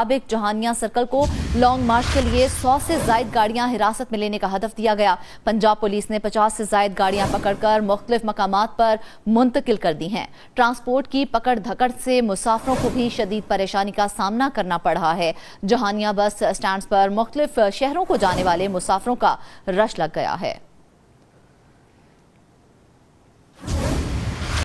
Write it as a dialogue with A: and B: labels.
A: मुताबिक जहानिया सर्कल को long march के लिए 100 से जायद गाड़ियां हिरासत में लेने का हदफ दिया गया पंजाब पुलिस ने 50 से जायद गाड़ियां पकड़कर मुख्तलिफ मकाम पर मुंतकिल कर दी हैं ट्रांसपोर्ट की पकड़ धकड़ से मुसाफरों को भी शदीद परेशानी का सामना करना पड़ रहा है जहानिया बस स्टैंड पर मुख्तलिफ शहरों को जाने वाले मुसाफरों का रश लग गया है